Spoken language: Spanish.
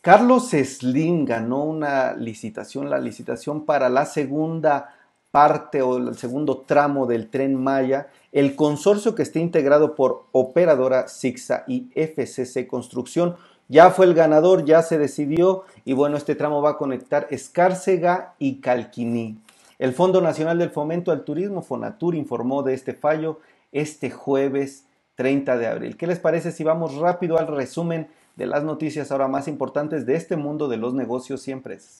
Carlos Slim ganó una licitación, la licitación para la segunda parte o el segundo tramo del tren Maya, el consorcio que está integrado por operadora Sixa y FCC Construcción. Ya fue el ganador, ya se decidió y bueno, este tramo va a conectar Escárcega y Calquiní. El Fondo Nacional del Fomento al Turismo, Fonatur, informó de este fallo este jueves 30 de abril. ¿Qué les parece si vamos rápido al resumen de las noticias ahora más importantes de este mundo de los negocios siempre.